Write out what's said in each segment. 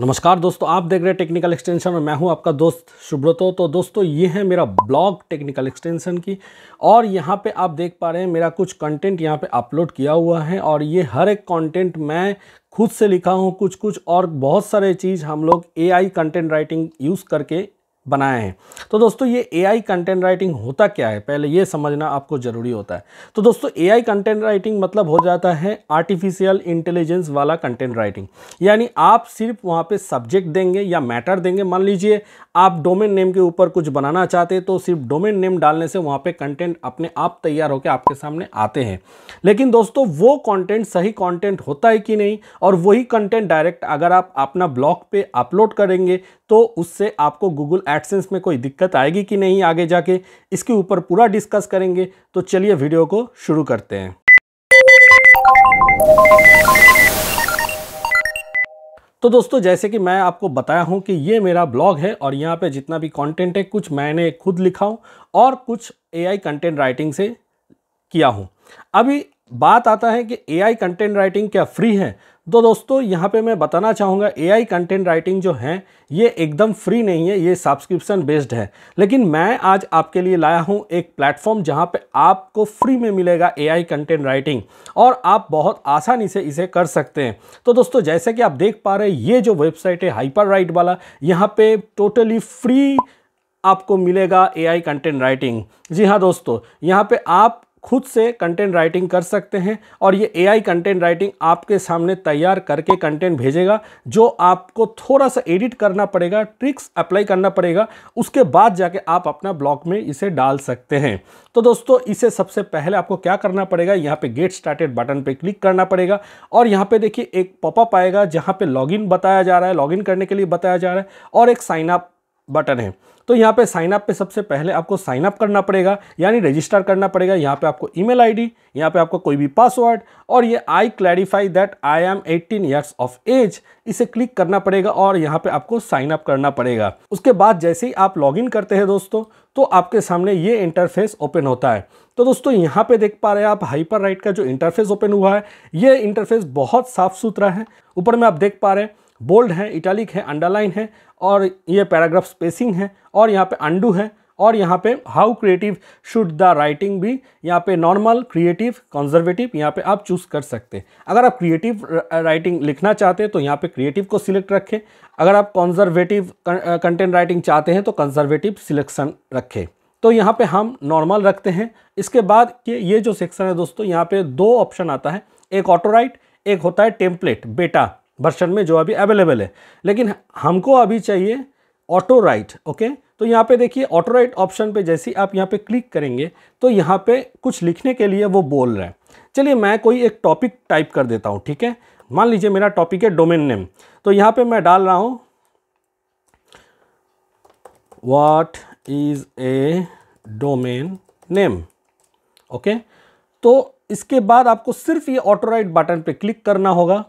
नमस्कार दोस्तों आप देख रहे हैं टेक्निकल एक्सटेंशन और मैं हूं आपका दोस्त सुब्रतो तो दोस्तों ये है मेरा ब्लॉग टेक्निकल एक्सटेंशन की और यहां पे आप देख पा रहे हैं मेरा कुछ कंटेंट यहां पे अपलोड किया हुआ है और ये हर एक कंटेंट मैं खुद से लिखा हूँ कुछ कुछ और बहुत सारे चीज़ हम लोग A I content writing use करके बनाए हैं तो दोस्तों ये एआई कंटेंट राइटिंग होता क्या है पहले ये समझना आपको ज़रूरी होता है तो दोस्तों एआई कंटेंट राइटिंग मतलब हो जाता है आर्टिफिशियल इंटेलिजेंस वाला कंटेंट राइटिंग यानी आप सिर्फ वहाँ पे सब्जेक्ट देंगे या मैटर देंगे मान लीजिए आप डोमेन नेम के ऊपर कुछ बनाना चाहते तो सिर्फ डोमेन नेम डालने से वहाँ पर कंटेंट अपने आप तैयार होकर आपके सामने आते हैं लेकिन दोस्तों वो कॉन्टेंट सही कॉन्टेंट होता है कि नहीं और वही कंटेंट डायरेक्ट अगर आप अपना ब्लॉग पर अपलोड करेंगे तो उससे आपको गूगल एडसेंस में कोई दिक्कत आएगी कि नहीं आगे जाके इसके ऊपर पूरा डिस्कस करेंगे तो चलिए वीडियो को शुरू करते हैं तो दोस्तों जैसे कि मैं आपको बताया हूं कि ये मेरा ब्लॉग है और यहाँ पे जितना भी कंटेंट है कुछ मैंने खुद लिखा हूं और कुछ एआई कंटेंट राइटिंग से किया हूं अभी बात आता है कि एआई कंटेंट राइटिंग क्या फ्री है तो दोस्तों यहाँ पे मैं बताना चाहूँगा एआई कंटेंट राइटिंग जो है ये एकदम फ्री नहीं है ये सब्सक्रिप्शन बेस्ड है लेकिन मैं आज आपके लिए लाया हूँ एक प्लेटफॉर्म जहाँ पे आपको फ्री में मिलेगा एआई कंटेंट राइटिंग और आप बहुत आसानी से इसे कर सकते हैं तो दोस्तों जैसे कि आप देख पा रहे हैं ये जो वेबसाइट है हाइपर राइट वाला यहाँ पर टोटली फ्री आपको मिलेगा एआई कंटेंट राइटिंग जी हाँ दोस्तों यहाँ पे आप खुद से कंटेंट राइटिंग कर सकते हैं और ये एआई कंटेंट राइटिंग आपके सामने तैयार करके कंटेंट भेजेगा जो आपको थोड़ा सा एडिट करना पड़ेगा ट्रिक्स अप्लाई करना पड़ेगा उसके बाद जाके आप अपना ब्लॉग में इसे डाल सकते हैं तो दोस्तों इसे सबसे पहले आपको क्या करना पड़ेगा यहाँ पे गेट स्टार्टेड बटन पे क्लिक करना पड़ेगा और यहाँ पे देखिए एक पॉपअप आएगा जहाँ पे लॉगिन बताया जा रहा है लॉगिन करने के लिए बताया जा रहा है और एक साइनअप बटन है तो यहाँ पे साइन अप पे सबसे पहले आपको साइन अप करना पड़ेगा यानी रजिस्टर करना पड़ेगा यहाँ पे आपको ईमेल आईडी यहाँ पे आपको कोई भी पासवर्ड और ये I clarify that I am 18 years of age इसे क्लिक करना पड़ेगा और यहाँ पे आपको साइन अप करना पड़ेगा उसके बाद जैसे ही आप लॉगिन करते हैं दोस्तों तो आपके सामने ये इंटरफेस ओपन होता है तो दोस्तों यहाँ पे देख पा रहे हैं आप हाइपर राइट का जो इंटरफेस ओपन हुआ है ये इंटरफेस बहुत साफ सुथरा है ऊपर में आप देख पा रहे हैं बोल्ड है इटालिक है अंडरलाइन है और ये पैराग्राफ स्पेसिंग है और यहाँ पे अंडू है और यहाँ पे how creative should the writing भी यहाँ पे नॉर्मल क्रिएटिव कंजर्वेटिव यहाँ पे आप चूज़ कर सकते हैं अगर आप क्रिएटिव राइटिंग लिखना चाहते हैं तो यहाँ पे क्रिएटिव को सिलेक्ट रखें अगर आप कंजर्वेटिव कंटेंट राइटिंग चाहते हैं तो कंजर्वेटिव सिलेक्शन रखें तो यहाँ पे हम नॉर्मल रखते हैं इसके बाद ये ये जो सेक्शन है दोस्तों यहाँ पे दो ऑप्शन आता है एक ऑटो राइट एक होता है टेम्पलेट बेटा वर्षन में जो अभी अवेलेबल है लेकिन हमको अभी चाहिए ऑटो राइट ओके तो यहाँ पे देखिए ऑटो राइट ऑप्शन पे जैसे आप यहाँ पे क्लिक करेंगे तो यहाँ पे कुछ लिखने के लिए वो बोल रहे हैं चलिए मैं कोई एक टॉपिक टाइप कर देता हूँ ठीक है मान लीजिए मेरा टॉपिक है डोमेन नेम तो यहाँ पे मैं डाल रहा हूँ what is a domain name okay तो इसके बाद आपको सिर्फ ये ऑटो राइट बटन पर क्लिक करना होगा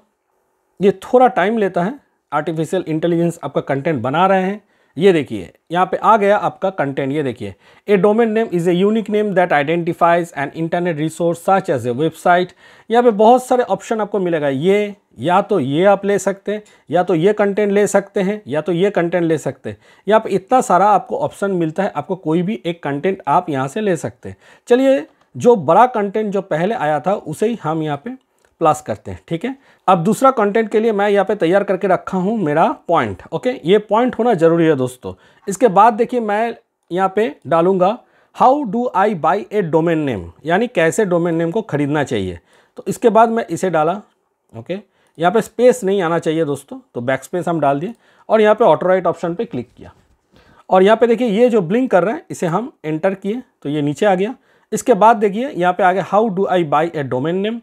ये थोड़ा टाइम लेता है आर्टिफिशियल इंटेलिजेंस आपका कंटेंट बना रहे हैं ये देखिए यहाँ पे आ गया आपका कंटेंट ये देखिए a domain name is a unique name that identifies an internet resource such as a website यहाँ पे बहुत सारे ऑप्शन आपको मिलेगा ये या तो ये आप ले सकते हैं या तो ये कंटेंट ले सकते हैं या तो ये कंटेंट ले सकते हैं यहाँ पे इतना सारा आपको ऑप्शन मिलता है आपको कोई भी एक कंटेंट आप यहाँ से ले सकते हैं चलिए जो बड़ा कंटेंट जो पहले आया था उसे ही हम यहाँ पर प्लस करते हैं ठीक है अब दूसरा कंटेंट के लिए मैं यहाँ पे तैयार करके रखा हूँ मेरा पॉइंट ओके ये पॉइंट होना ज़रूरी है दोस्तों इसके बाद देखिए मैं यहाँ पे डालूंगा how do I buy a domain name यानी कैसे डोमेन नेम को ख़रीदना चाहिए तो इसके बाद मैं इसे डाला ओके यहाँ पे स्पेस नहीं आना चाहिए दोस्तों तो बैक स्पेस हम डाल दिए और यहाँ पे ऑटोराइट ऑप्शन पे क्लिक किया और यहाँ पे देखिए ये जो ब्लिंक कर रहे हैं इसे हम एंटर किए तो ये नीचे आ गया इसके बाद देखिए यहाँ पे आ गया how do I buy a domain name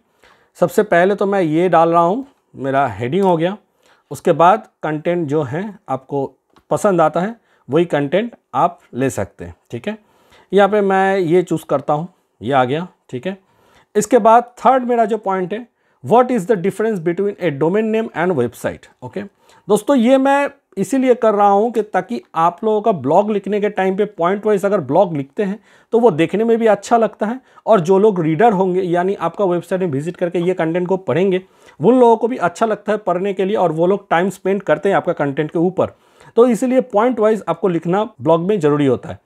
सबसे पहले तो मैं ये डाल रहा हूँ मेरा हेडिंग हो गया उसके बाद कंटेंट जो है आपको पसंद आता है वही कंटेंट आप ले सकते हैं ठीक है यहाँ पे मैं ये चूज़ करता हूँ ये आ गया ठीक है इसके बाद थर्ड मेरा जो पॉइंट है what is the difference between a domain name and website okay दोस्तों ये मैं इसीलिए कर रहा हूँ कि ताकि आप लोगों का ब्लॉग लिखने के टाइम पे पॉइंट वाइज अगर ब्लॉग लिखते हैं तो वो देखने में भी अच्छा लगता है और जो लोग रीडर होंगे यानी आपका वेबसाइट में विजिट करके ये कंटेंट को पढ़ेंगे उन लोगों को भी अच्छा लगता है पढ़ने के लिए और वो लोग टाइम स्पेंड करते हैं आपका कंटेंट के ऊपर तो इसीलिए पॉइंट वाइज आपको लिखना ब्लॉग में ज़रूरी होता है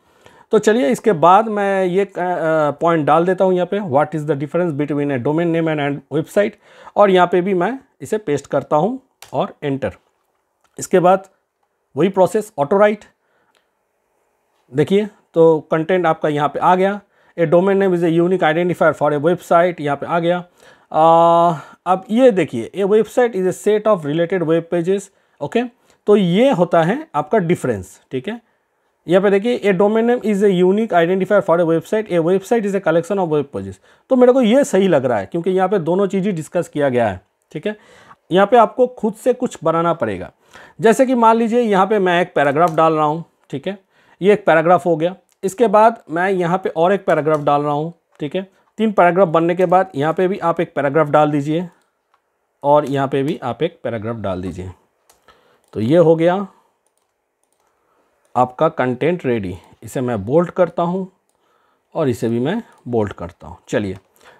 तो चलिए इसके बाद मैं ये पॉइंट डाल देता हूँ यहाँ पे what is the difference between a domain name and and website और यहाँ पे भी मैं इसे पेस्ट करता हूँ और एंटर इसके बाद वही प्रोसेस ऑटो राइट देखिए तो कंटेंट आपका यहाँ पे आ गया a domain name is a unique identifier for a website यहाँ पे आ गया आ, अब ये देखिए a website is a set of related web pages okay तो ये होता है आपका डिफरेंस ठीक है यहाँ पे देखिए a domain name is a unique identifier for a website a website is a collection of web pages तो मेरे को ये सही लग रहा है क्योंकि यहाँ पे दोनों चीज़ें डिस्कस किया गया है ठीक है यहाँ पे आपको खुद से कुछ बनाना पड़ेगा जैसे कि मान लीजिए यहाँ पे मैं एक पैराग्राफ डाल रहा हूँ ठीक है ये एक पैराग्राफ हो गया इसके बाद मैं यहाँ पे और एक पैराग्राफ डाल रहा हूँ ठीक है तीन पैराग्राफ बनने के बाद यहाँ पे भी आप एक पैराग्राफ डाल दीजिए और यहाँ पे भी आप एक पैराग्राफ डाल दीजिए तो ये हो गया आपका कंटेंट रेडी इसे मैं बोल्ट करता हूँ और इसे भी मैं बोल्ट करता हूँ चलिए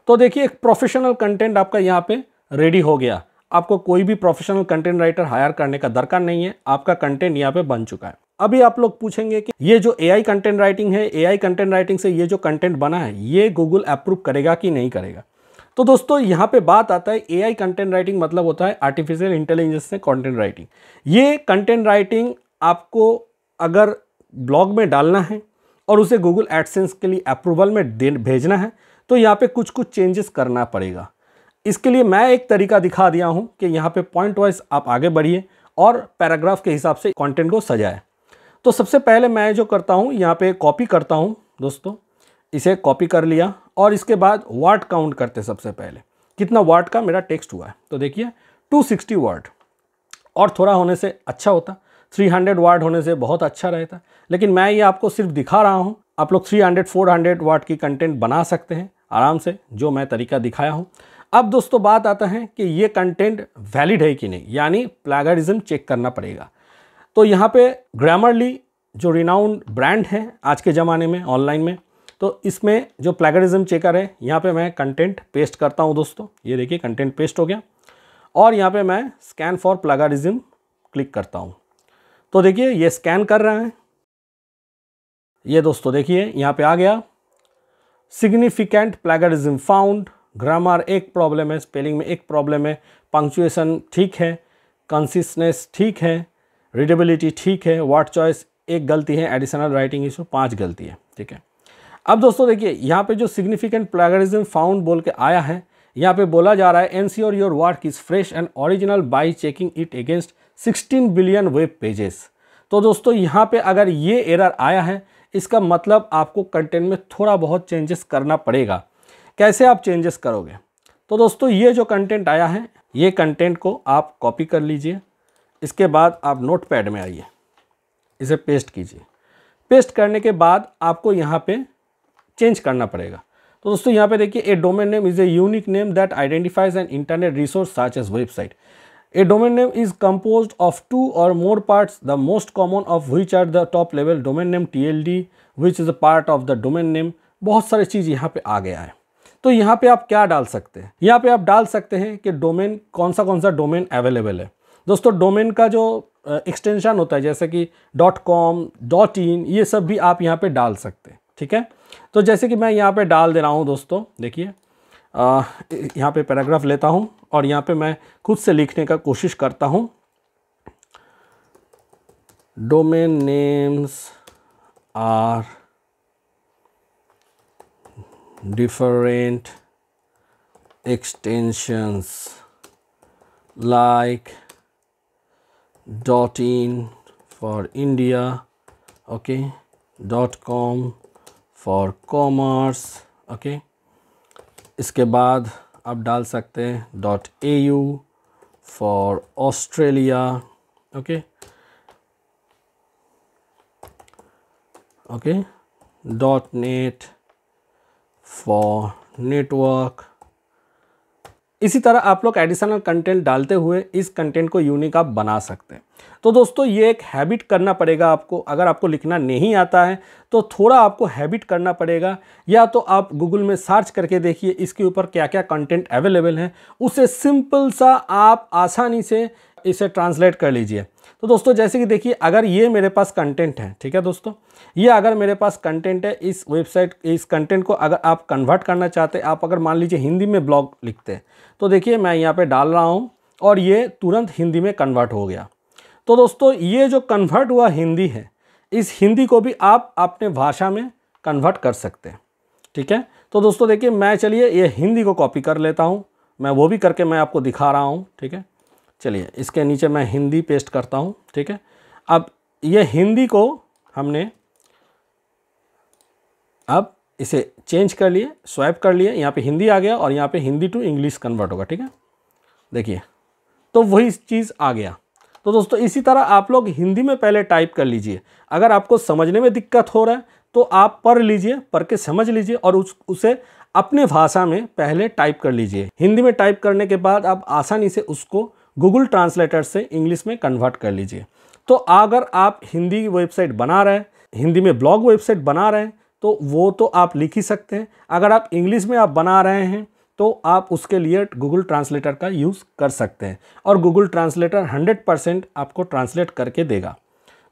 तो देखिए एक प्रोफेशनल कंटेंट आपका यहाँ पर रेडी हो गया आपको कोई भी प्रोफेशनल कंटेंट राइटर हायर करने का दरकार नहीं है आपका कंटेंट यहाँ पे बन चुका है अभी आप लोग पूछेंगे कि ये जो एआई कंटेंट राइटिंग है एआई कंटेंट राइटिंग से ये जो कंटेंट बना है ये गूगल अप्रूव करेगा कि नहीं करेगा तो दोस्तों यहाँ पे बात आता है एआई कंटेंट राइटिंग मतलब होता है आर्टिफिशियल इंटेलिजेंस से कंटेंट राइटिंग ये कंटेंट राइटिंग आपको अगर ब्लॉग में डालना है और उसे गूगल एडसेंस के लिए अप्रूवल में भेजना है तो यहाँ पर कुछ कुछ चेंजेस करना पड़ेगा इसके लिए मैं एक तरीका दिखा दिया हूँ कि यहाँ पे पॉइंट वाइज आप आगे बढ़िए और पैराग्राफ के हिसाब से कंटेंट को सजाएं तो सबसे पहले मैं जो करता हूँ यहाँ पे कॉपी करता हूँ दोस्तों इसे कॉपी कर लिया और इसके बाद वाट काउंट करते सबसे पहले कितना वाट का मेरा टेक्स्ट हुआ है तो देखिए 260 वाट और थोड़ा होने से अच्छा होता 300 वाट होने से बहुत अच्छा रहता लेकिन मैं ये आपको सिर्फ दिखा रहा हूँ आप लोग 300 400 वाट की कंटेंट बना सकते हैं आराम से जो मैं तरीका दिखाया हूँ अब दोस्तों बात आता है कि ये कंटेंट वैलिड है कि नहीं यानी प्लागरिज्म चेक करना पड़ेगा तो यहाँ पे ग्रामरली जो रिनाउंड ब्रांड है आज के ज़माने में ऑनलाइन में तो इसमें जो प्लेगरिज्म चेकर है यहाँ पे मैं कंटेंट पेस्ट करता हूँ दोस्तों ये देखिए कंटेंट पेस्ट हो गया और यहाँ पे मैं स्कैन फॉर प्लागरिज्म क्लिक करता हूँ तो देखिए ये स्कैन कर रहे हैं ये दोस्तों देखिए यहाँ पर आ गया सिग्निफिकेंट प्लागरिज्म फाउंड ग्रामर एक प्रॉब्लम है स्पेलिंग में एक प्रॉब्लम है पंक्चुएसन ठीक है कंसिस्टनेस ठीक है रीडेबिलिटी ठीक है वर्ड चॉइस एक गलती है एडिशनल राइटिंग इशू पाँच गलती है ठीक है अब दोस्तों देखिए यहाँ पे जो सिग्निफिकेंट प्लेगरिज्म फाउंड बोल के आया है यहाँ पे बोला जा रहा है एन सी और your work is fresh and original by checking it against 16 billion web pages तो दोस्तों यहाँ पे अगर ये एरर आया है इसका मतलब आपको कंटेंट में थोड़ा बहुत चेंजेस करना पड़ेगा कैसे आप चेंजेस करोगे तो दोस्तों ये जो कंटेंट आया है ये कंटेंट को आप कॉपी कर लीजिए इसके बाद आप नोट पैड में आइए इसे पेस्ट कीजिए पेस्ट करने के बाद आपको यहाँ पे चेंज करना पड़ेगा तो दोस्तों यहाँ पे देखिए a domain name is a unique name that identifies an internet resource such as website a domain name is compose of two or more parts the most common of which are the top level domain name T L D which is a part of the domain name बहुत सारी चीज़ यहाँ पर आ गया है तो यहाँ पे आप क्या डाल सकते हैं यहाँ पे आप डाल सकते हैं कि डोमेन कौन सा कौन सा डोमेन अवेलेबल है दोस्तों डोमेन का जो एक्सटेंशन होता है जैसे कि डॉट कॉम डॉट इन ये सब भी आप यहाँ पे डाल सकते हैं ठीक है तो जैसे कि मैं यहाँ पे डाल दे रहा हूँ दोस्तों देखिए यहाँ पे पैराग्राफ लेता हूँ और यहाँ पे मैं खुद से लिखने का कोशिश करता हूँ domain names are different extensions like dot in for India okay dot com for commerce okay इसके बाद आप डाल सकते हैं dot A U for Australia okay okay dot net for network इसी तरह आप लोग एडिशनल कंटेंट डालते हुए इस कंटेंट को यूनिक आप बना सकते हैं तो दोस्तों ये एक हैबिट करना पड़ेगा आपको अगर आपको लिखना नहीं आता है तो थोड़ा आपको हैबिट करना पड़ेगा या तो आप गूगल में सर्च करके देखिए इसके ऊपर क्या क्या कंटेंट अवेलेबल है उसे सिंपल सा आप आसानी से इसे ट्रांसलेट कर लीजिए तो दोस्तों जैसे कि देखिए अगर ये मेरे पास कंटेंट है ठीक है दोस्तों ये अगर मेरे पास कंटेंट है इस वेबसाइट इस कंटेंट को अगर आप कन्वर्ट करना चाहते हैं आप अगर मान लीजिए हिंदी में ब्लॉग लिखते हैं तो देखिए मैं यहाँ पर डाल रहा हूँ और ये तुरंत हिंदी में कन्वर्ट हो गया तो दोस्तों ये जो कन्वर्ट हुआ हिंदी है इस हिंदी को भी आप अपने भाषा में कन्वर्ट कर सकते हैं ठीक है तो दोस्तों देखिए मैं चलिए ये हिंदी को कॉपी कर लेता हूँ मैं वो भी करके मैं आपको दिखा रहा हूँ ठीक है चलिए इसके नीचे मैं हिंदी पेस्ट करता हूँ ठीक है अब ये हिंदी को हमने अब इसे चेंज कर लिए स्वैप कर लिए यहाँ पे हिंदी आ गया और यहाँ पे हिंदी टू इंग्लिश कन्वर्ट होगा ठीक है देखिए तो वही चीज़ आ गया तो दोस्तों इसी तरह आप लोग हिंदी में पहले टाइप कर लीजिए अगर आपको समझने में दिक्कत हो रहा है तो आप पढ़ लीजिए पढ़ के समझ लीजिए और उस उसे अपने भाषा में पहले टाइप कर लीजिए हिंदी में टाइप करने के बाद आप आसानी से उसको गूगल ट्रांसलेटर से इंग्लिश में कन्वर्ट कर लीजिए तो अगर आप हिंदी वेबसाइट बना रहे हैं हिंदी में ब्लॉग वेबसाइट बना रहे हैं तो वो तो आप लिख ही सकते हैं अगर आप इंग्लिश में आप बना रहे हैं तो आप उसके लिए गूगल ट्रांसलेटर का यूज़ कर सकते हैं और गूगल ट्रांसलेटर 100 परसेंट आपको ट्रांसलेट करके देगा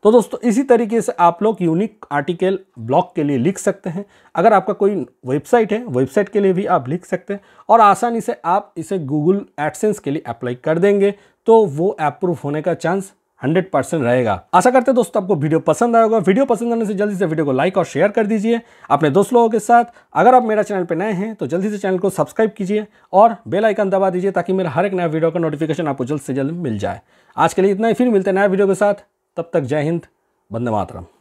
तो दोस्तों इसी तरीके से आप लोग यूनिक आर्टिकल ब्लॉग के लिए लिख सकते हैं अगर आपका कोई वेबसाइट है वेबसाइट के लिए भी आप लिख सकते हैं और आसानी से आप इसे गूगल एडसेंस के लिए अप्लाई कर देंगे तो वो अप्रूव होने का चांस 100 परसेंट रहेगा आशा करते हैं दोस्तों आपको वीडियो पसंद आया होगा वीडियो पसंद आने से जल्दी से वीडियो को लाइक और शेयर कर दीजिए अपने दोस्त लोगों के साथ अगर आप मेरा चैनल पर नए हैं तो जल्दी से चैनल को सब्सक्राइब कीजिए और बेल आइकन दबा दीजिए ताकि मेरा हर एक नया वीडियो का नोटिफिकेशन आपको जल्द से जल्द मिल जाए आज के लिए इतना ही फिर मिलते हैं नया वीडियो के साथ तब तक जय हिंद बंदे मातरम